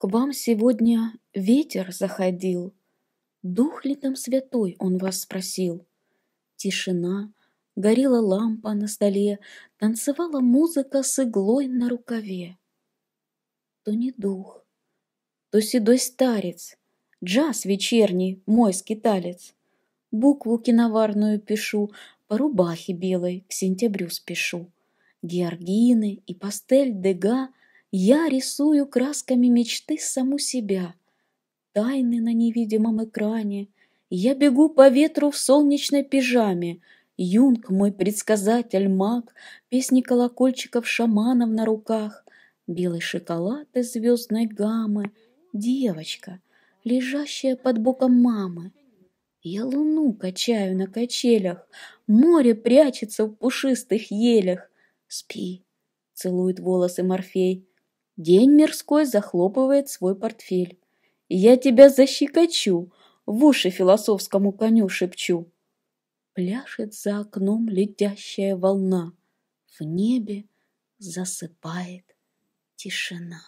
К вам сегодня ветер заходил. Дух ли там святой, он вас спросил. Тишина, горела лампа на столе, Танцевала музыка с иглой на рукаве. То не дух, то седой старец, Джаз вечерний, мой скиталец. Букву киноварную пишу, По рубахе белой к сентябрю спешу. Георгины и пастель дега — я рисую красками мечты саму себя. Тайны на невидимом экране. Я бегу по ветру в солнечной пижаме. Юнг мой предсказатель, маг, Песни колокольчиков шаманов на руках. Белый шоколад из звездной гаммы. Девочка, лежащая под боком мамы. Я луну качаю на качелях, Море прячется в пушистых елях. Спи, целует волосы Морфей, День мирской захлопывает свой портфель. «Я тебя защекочу!» В уши философскому коню шепчу. Пляшет за окном летящая волна. В небе засыпает тишина.